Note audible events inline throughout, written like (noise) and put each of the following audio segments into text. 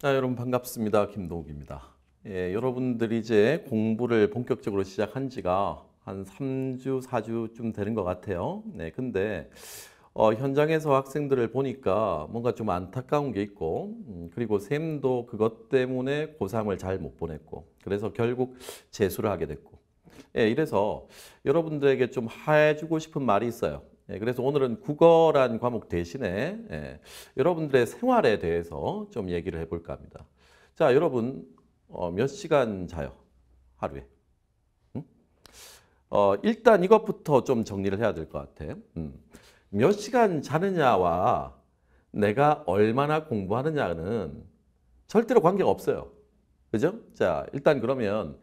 자, 여러분 반갑습니다. 김동욱입니다. 예, 여러분들이 이제 공부를 본격적으로 시작한 지가 한 3주, 4주쯤 되는 것 같아요. 네, 근데 어, 현장에서 학생들을 보니까 뭔가 좀 안타까운 게 있고 음, 그리고 샘도 그것 때문에 고3을 잘 못 보냈고 그래서 결국 재수를 하게 됐고 예, 이래서 여러분들에게 좀 해주고 싶은 말이 있어요. 예, 그래서 오늘은 국어란 과목 대신에 예, 여러분들의 생활에 대해서 좀 얘기를 해볼까 합니다. 자, 여러분 어, 몇 시간 자요? 하루에? 어, 일단 이것부터 좀 정리를 해야 될 것 같아. 음. 몇 시간 자느냐와 내가 얼마나 공부하느냐는 절대로 관계가 없어요. 그죠? 자, 일단 그러면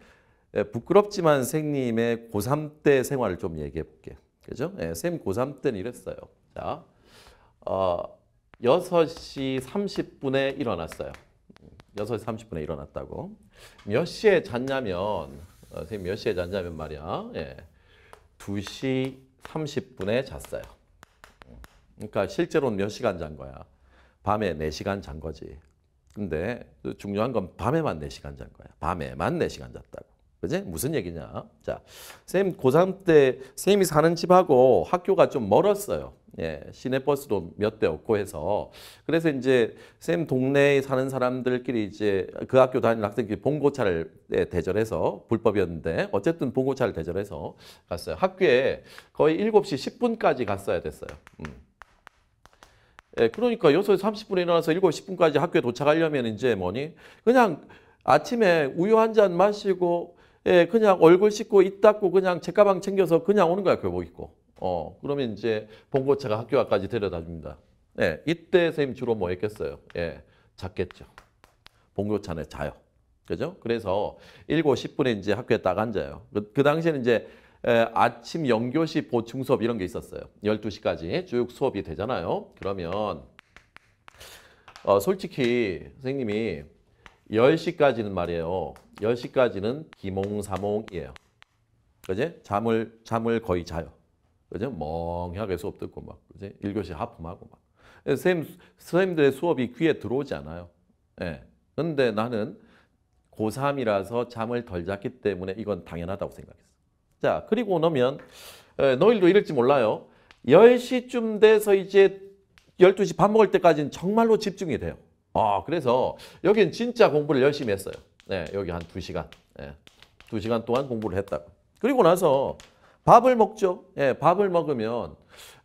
예, 부끄럽지만 생님의 고3 때 생활을 좀 얘기해 볼게요. 그죠? 예, 쌤 고3 때는 이랬어요. 자, 어, 6시 30분에 일어났어요. 6시 30분에 일어났다고. 몇 시에 잤냐면, 어, 선생몇 시에 잤냐면 말이야. 예, 2시 30분에 잤어요. 그러니까 실제로는 몇 시간 잔 거야? 밤에 4시간 잔 거지. 근데 중요한 건 밤에만 4시간 잔 거야. 밤에만 4시간 잤다. 그지? 무슨 얘기냐? 자, 쌤 고3 때 쌤이 사는 집하고 학교가 좀 멀었어요. 예, 시내버스도 몇 대 없고 해서 그래서 이제 쌤 동네에 사는 사람들끼리 이제 그 학교 다니는 학생들이 봉고차를 예, 대절해서 불법이었는데 어쨌든 봉고차를 대절해서 갔어요. 학교에 거의 7시 10분까지 갔어야 됐어요. 음. 예, 그러니까 6시 30분에 일어나서 7시 10분까지 학교에 도착하려면 이제 뭐니 그냥 아침에 우유 한 잔 마시고 예, 그냥 얼굴 씻고 입 닦고 그냥 책 가방 챙겨서 그냥 오는 거야 교복 입고. 어, 그러면 이제 봉고차가 학교 앞까지 데려다 줍니다. 예, 이때 선생님 주로 뭐 했겠어요? 예, 잤겠죠. 봉고차에 자요. 그죠? 그래서 7, 10분에 이제 학교에 딱 앉아요. 그, 그 당시에는 이제 에, 예, 아침 영교시 보충 수업 이런 게 있었어요. 12시까지 쭉 수업이 되잖아요. 그러면 어, 솔직히 선생님이 10시까지는 말이에요. 10시까지는 기몽사몽이에요. 그제? 잠을 잠을 거의 자요. 그제? 멍하게 수업 듣고 막 그제? 1교시 하품하고 막. 선생님, 선생님들의 수업이 귀에 들어오지 않아요. 예. 근데 나는 고3이라서 잠을 덜 잤기 때문에 이건 당연하다고 생각했어. 자, 그리고 오면 예, 너희도 이럴지 몰라요. 10시쯤 돼서 이제 12시 밥 먹을 때까지는 정말로 집중이 돼요. 아, 그래서 여긴 진짜 공부를 열심히 했어요. 네, 여기 한 2시간. 네, 2시간 동안 공부를 했다고. 그리고 나서 밥을 먹죠. 예, 밥을 먹으면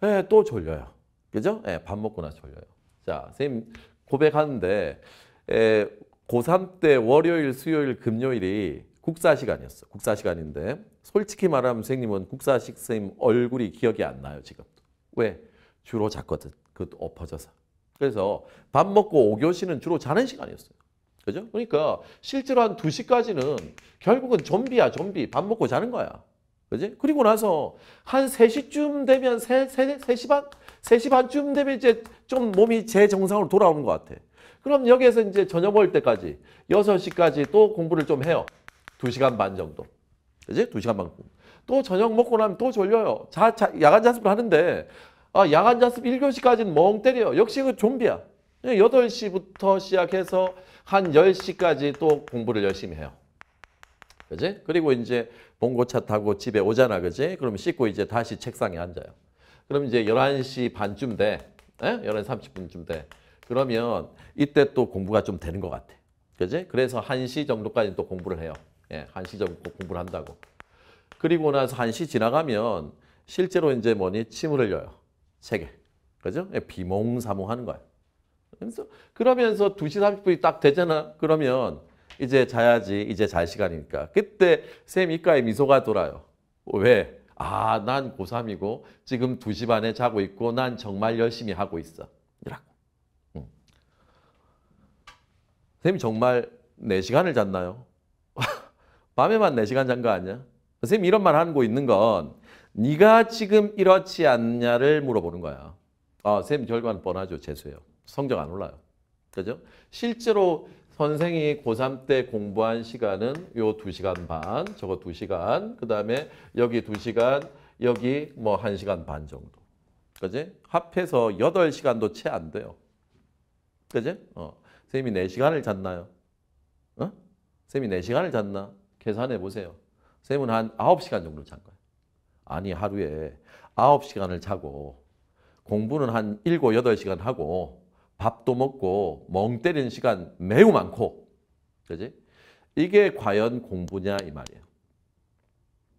예, 또 졸려요. 그죠? 예, 밥 먹고 나서 졸려요. 자, 선생님 고백하는데 예, 고3 때 월요일, 수요일, 금요일이 국사 시간이었어. 국사 시간인데 솔직히 말하면 선생님은 국사식 선생님 얼굴이 기억이 안 나요, 지금. 왜? 주로 잤거든. 그 엎어져서. 그래서 밥 먹고 5교시는 주로 자는 시간이었어요. 그죠? 그러니까 실제로 한 2시까지는 결국은 좀비야 좀비 밥 먹고 자는 거야. 그지? 그리고 나서 한 3시쯤 되면 3, 3, 3시 반? 3시 반쯤 되면 이제 좀 몸이 제정상으로 돌아오는 것 같아. 그럼 여기에서 이제 저녁 먹을 때까지 6시까지 또 공부를 좀 해요. 2시간 반 정도. 그지? 2시간 반 공부. 또 저녁 먹고 나면 또 졸려요. 자, 자, 야간 자습을 하는데 아, 야간 자습 1교시까지는 멍 때려. 역시 그 좀비야. 8시부터 예, 시작해서 한 10시까지 또 공부를 열심히 해요. 그지? 그리고 이제 봉고차 타고 집에 오잖아. 그지? 그럼 씻고 이제 다시 책상에 앉아요. 그럼 이제 11시 반쯤 돼. 에? 11시 30분쯤 돼. 그러면 이때 또 공부가 좀 되는 것 같아. 그지? 그래서 1시 정도까지 또 공부를 해요. 예, 1시 정도 공부를 한다고. 그리고 나서 1시 지나가면 실제로 이제 뭐니? 침을 흘려요. 세계 그죠? 예, 비몽사몽하는 거야. 그래서 그러면서 2시 30분이 딱 되잖아. 그러면 이제 자야지. 이제 잘 시간이니까. 그때 쌤 입가에 미소가 돌아요. 왜? 아, 난 고3이고 지금 2시 반에 자고 있고 난 정말 열심히 하고 있어. 이라고. 응. 쌤이 정말 4시간을 잤나요? (laughs) 밤에만 4시간 잔 거 아니야? 쌤이 이런 말 하는 거 있는 건 네가 지금 이렇지 않냐를 물어보는 거야. 아, 쌤 결과는 뻔하죠. 재수예요. 성적 안 올라요. 그죠? 실제로 선생이 고3 때 공부한 시간은 요 2시간 반, 저거 2시간, 그 다음에 여기 2시간, 여기 뭐 1시간 반 정도. 그지? 합해서 8시간도 채 안 돼요. 그지? 어. 선이 4시간을 잤나요? 어? 선이 4시간을 잤나? 계산해 보세요. 선은한 9시간 정도 잔거예 아니 하루에 9시간을 자고 공부는 한 7, 8시간 하고 밥도 먹고 멍 때리는 시간 매우 많고 그지? 이게 과연 공부냐 이 말이에요.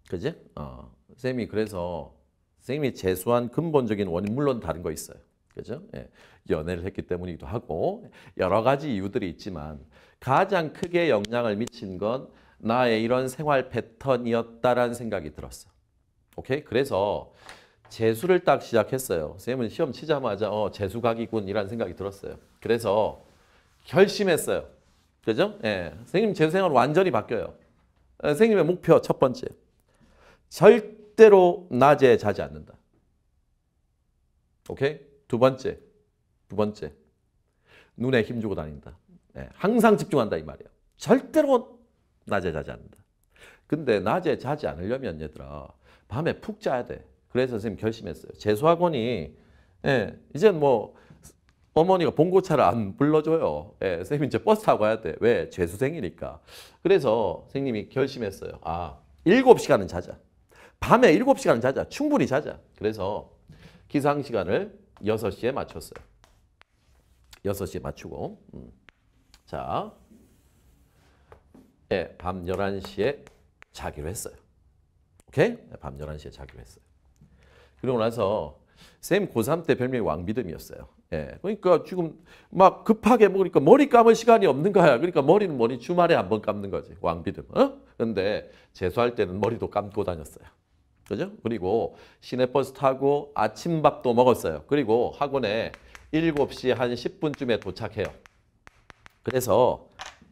그지? 어. 쌤이 그래서 쌤이 재수한 근본적인 원인 물론 다른 거 있어요. 그죠? 예. 연애를 했기 때문이기도 하고 여러 가지 이유들이 있지만 가장 크게 영향을 미친 건 나의 이런 생활 패턴이었다라는 생각이 들었어. 오케이? 그래서 재수를 딱 시작했어요. 쌤은 시험 치자마자 어, 재수각이군 이라는 생각이 들었어요. 그래서 결심했어요. 그죠? 예. 선생님 재수생활 완전히 바뀌어요. 어, 선생님의 목표 첫 번째. 절대로 낮에 자지 않는다. 오케이? 두 번째. 두 번째. 눈에 힘주고 다닌다. 예. 항상 집중한다 이 말이에요. 절대로 낮에 자지 않는다. 근데 낮에 자지 않으려면 얘들아 밤에 푹 자야 돼. 그래서 선생님 결심했어요. 재수학원이 예, 이제 뭐 어머니가 봉고차를 안 불러줘요. 예, 선생님 이제 버스 타고 가야 돼. 왜? 재수생이니까. 그래서 선생님이 결심했어요. 아, 7시간은 자자. 밤에 7시간은 자자. 충분히 자자. 그래서 기상시간을 6시에 맞췄어요. 6시에 맞추고. 음. 자, 예, 밤 11시에 자기로 했어요. 오케이? 밤 11시에 자기로 했어요. 그러고 나서 쌤 고3 때 별명이 왕비듬이었어요. 예. 그러니까 지금 막 급하게 먹으니까 머리 감을 시간이 없는 거야. 그러니까 머리는 머리 주말에 한 번 감는 거지. 왕비듬. 어? 근데 재수할 때는 머리도 감고 다녔어요. 그죠? 그리고 시내버스 타고 아침밥도 먹었어요. 그리고 학원에 7시 한 10분쯤에 도착해요. 그래서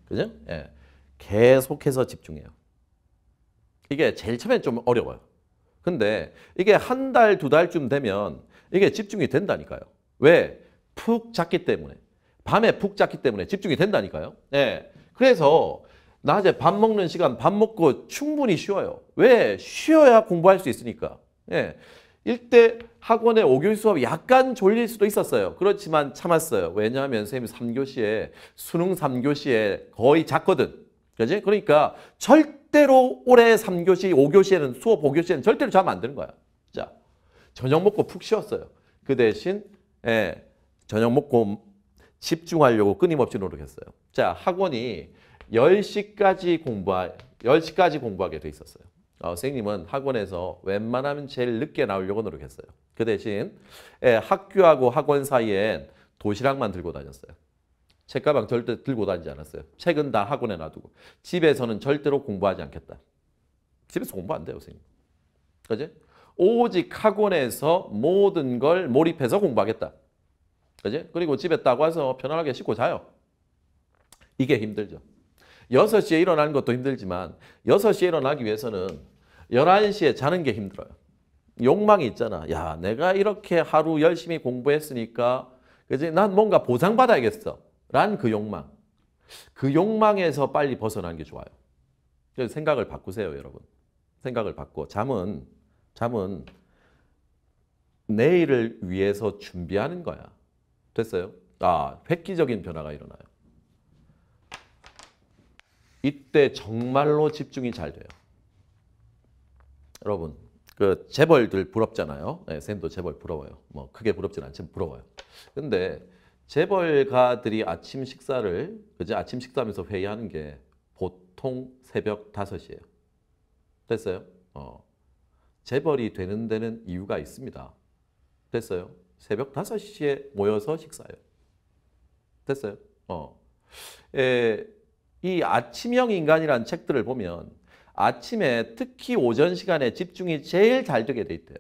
그죠? 예. 계속해서 집중해요. 이게 제일 처음엔 좀 어려워요. 근데 이게 한 달, 두 달쯤 되면 이게 집중이 된다니까요. 왜? 푹 잤기 때문에. 밤에 푹 잤기 때문에 집중이 된다니까요. 네. 그래서 낮에 밥 먹는 시간, 밥 먹고 충분히 쉬어요. 왜? 쉬어야 공부할 수 있으니까. 예. 일대 학원의 5교시 수업 약간 졸릴 수도 있었어요. 그렇지만 참았어요. 왜냐하면 선생님 이 3교시에, 수능 3교시에 거의 잤거든. 그지? 그러니까 절대 절대로 올해 3교시, 5교시에는 수업 5교시에는 절대로 자면 안 되는 거야. 자, 저녁 먹고 푹 쉬었어요. 그 대신 예, 저녁 먹고 집중하려고 끊임없이 노력했어요. 자, 학원이 10시까지 공부하, 10시까지 공부하게 돼 있었어요. 어, 선생님은 학원에서 웬만하면 제일 늦게 나오려고 노력했어요. 그 대신 예, 학교하고 학원 사이엔 도시락만 들고 다녔어요. 책가방 절대 들고 다니지 않았어요. 책은 다 학원에 놔두고. 집에서는 절대로 공부하지 않겠다. 집에서 공부 안 돼요, 선생님. 그지? 오직 학원에서 모든 걸 몰입해서 공부하겠다. 그지? 그리고 집에 딱 와서 편안하게 씻고 자요. 이게 힘들죠. 6시에 일어나는 것도 힘들지만 6시에 일어나기 위해서는 11시에 자는 게 힘들어요. 욕망이 있잖아. 야, 내가 이렇게 하루 열심히 공부했으니까 그지? 난 뭔가 보상받아야겠어. 란그 욕망. 그 욕망에서 빨리 벗어나는 게 좋아요. 그래서 생각을 바꾸세요, 여러분. 생각을 바꿔. 잠은, 잠은 내일을 위해서 준비하는 거야. 됐어요? 아, 획기적인 변화가 일어나요. 이때 정말로 집중이 잘 돼요. 여러분, 그 재벌들 부럽잖아요. 네, 도 재벌 부러워요. 뭐 크게 부럽진 않지만 부러워요. 근데 재벌가들이 아침 식사를 그제 아침 식사하면서 회의하는 게 보통 새벽 5시예요. 됐어요? 어. 재벌이 되는 데는 이유가 있습니다. 됐어요? 새벽 5시에 모여서 식사해요. 됐어요? 어. 에, 이 아침형 인간이라 책들을 보면 아침에 특히 오전 시간에 집중이 제일 잘 되게 돼 있대요.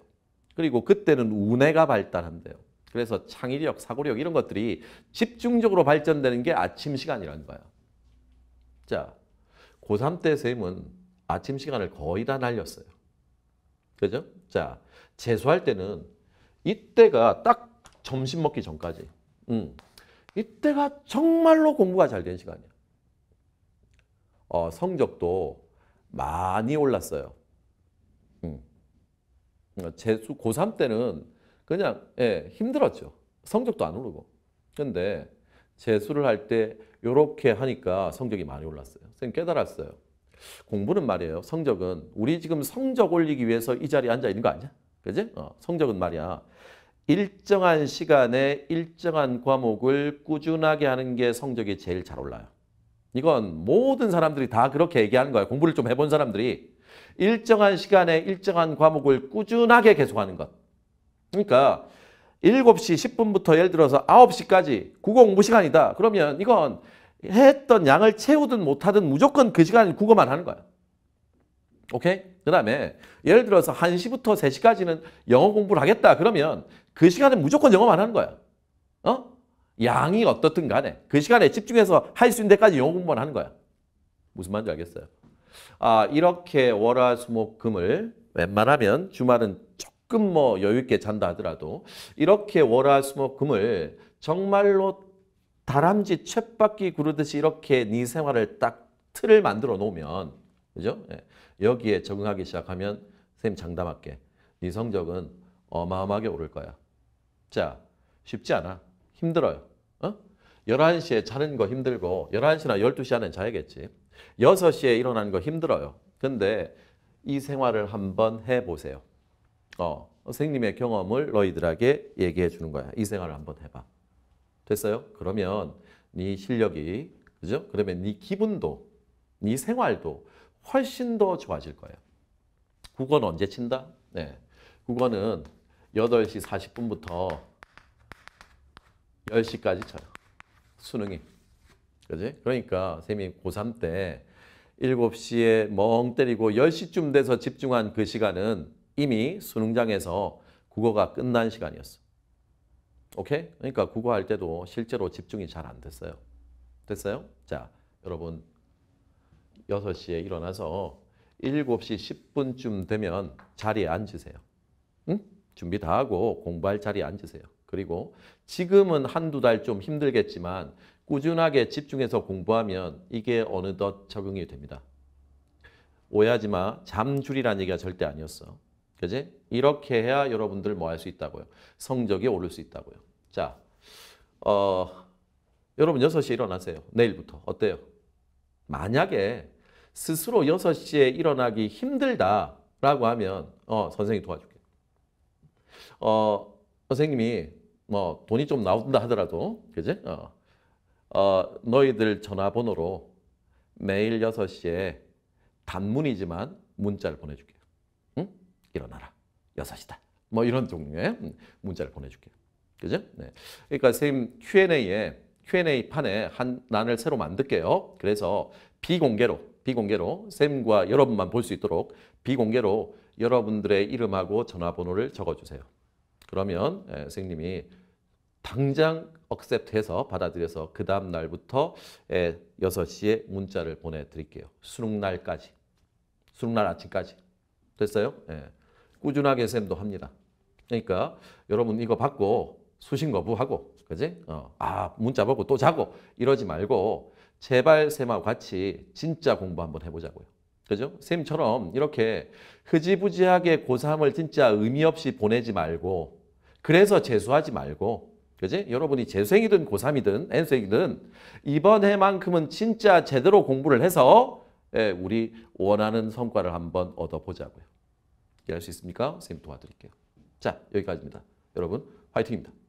그리고 그때는 운해가 발달한대요. 그래서 창의력, 사고력 이런 것들이 집중적으로 발전되는 게 아침 시간이라는 거야. 자, 고3 때 쌤은 아침 시간을 거의 다 날렸어요. 그죠? 자, 재수할 때는 이때가 딱 점심 먹기 전까지. 음, 이때가 정말로 공부가 잘 된 시간이야. 어, 성적도 많이 올랐어요. 음. 어, 재수 고3 때는 그냥 예, 힘들었죠. 성적도 안 오르고. 근데 재수를 할 때 이렇게 하니까 성적이 많이 올랐어요. 선생님 깨달았어요. 공부는 말이에요. 성적은 우리 지금 성적 올리기 위해서 이 자리에 앉아 있는 거 아니야? 그지? 어, 성적은 말이야. 일정한 시간에 일정한 과목을 꾸준하게 하는 게 성적이 제일 잘 올라요. 이건 모든 사람들이 다 그렇게 얘기하는 거예요 공부를 좀 해본 사람들이. 일정한 시간에 일정한 과목을 꾸준하게 계속하는 것. 그러니까 7시 10분부터 예를 들어서 9시까지 국어 공부 시간이다. 그러면 이건 했던 양을 채우든 못하든 무조건 그 시간 에 국어만 하는 거야. 오케이? 그 다음에 예를 들어서 1시부터 3시까지는 영어 공부를 하겠다. 그러면 그 시간에 무조건 영어만 하는 거야. 어? 양이 어떻든 간에 그 시간에 집중해서 할 수 있는 데까지 영어 공부만 하는 거야. 무슨 말인지 알겠어요? 아 이렇게 월화수목금을 웬만하면 주말은 조 조금 뭐 여유 있게 잔다 하더라도 이렇게 월화수목금을 정말로 다람쥐 쳇바퀴 구르듯이 이렇게 네 생활을 딱 틀을 만들어 놓으면 그죠? 예. 여기에 적응하기 시작하면 선생님 장담할게. 네 성적은 어마어마하게 오를 거야. 자, 쉽지 않아. 힘들어요. 어? 11시에 자는 거 힘들고 11시나 12시 안에 자야겠지. 6시에 일어나는 거 힘들어요. 근데 이 생활을 한번 해보세요. 어, 선생님의 경험을 너희들에게 얘기해 주는 거야. 이 생활을 한번 해봐. 됐어요? 그러면 네 실력이 그죠? 그러면 네 기분도 네 생활도 훨씬 더 좋아질 거예요. 국어는 언제 친다? 네. 국어는 8시 40분부터 10시까지 쳐요. 수능이. 그지? 그러니까 쌤이 고3 때 7시에 멍 때리고 10시쯤 돼서 집중한 그 시간은 이미 수능장에서 국어가 끝난 시간이었어. 오케이? 그러니까 국어 할 때도 실제로 집중이 잘 안 됐어요. 됐어요? 자, 여러분 6시에 일어나서 7시 10분쯤 되면 자리에 앉으세요. 응? 준비 다 하고 공부할 자리에 앉으세요. 그리고 지금은 한두 달 좀 힘들겠지만 꾸준하게 집중해서 공부하면 이게 어느덧 적응이 됩니다. 오해하지 마. 잠줄이란 얘기가 절대 아니었어. 그지? 이렇게 해야 여러분들 뭐 할 수 있다고요? 성적이 오를 수 있다고요. 자, 어, 여러분 6시에 일어나세요. 내일부터. 어때요? 만약에 스스로 6시에 일어나기 힘들다라고 하면 어, 선생님이 도와줄게. 어, 선생님이 뭐 돈이 좀 나온다 하더라도 그지? 어, 어, 너희들 전화번호로 매일 6시에 단문이지만 문자를 보내줄게. 일어나라. 6시다. 뭐 이런 종류의 음, 문자를 보내줄게요. 그죠? 네. 그러니까 선생님 Q&A에 Q&A 판에 한 난을 새로 만들게요. 그래서 비공개로 비공개로 쌤과 여러분만 볼 수 있도록 비공개로 여러분들의 이름하고 전화번호를 적어주세요. 그러면 예, 선생님이 당장 억셉트해서 받아들여서 그 다음 날부터 예, 6시에 문자를 보내드릴게요. 수능 날까지. 수능 날 아침까지. 됐어요? 예. 꾸준하게 쌤도 합니다. 그러니까 여러분 이거 받고 수신 거부하고 그지? 어, 아 문자 받고 또 자고 이러지 말고 제발 쌤하고 같이 진짜 공부 한번 해보자고요. 그죠? 쌤처럼 이렇게 흐지부지하게 고3을 진짜 의미 없이 보내지 말고 그래서 재수하지 말고 그지? 여러분이 재수생이든 고3이든 N생이든 이번 해만큼은 진짜 제대로 공부를 해서 예, 우리 원하는 성과를 한번 얻어보자고요. 이해할 수 있습니까? 선생님 도와드릴게요. 자, 여기까지입니다. 여러분, 화이팅입니다.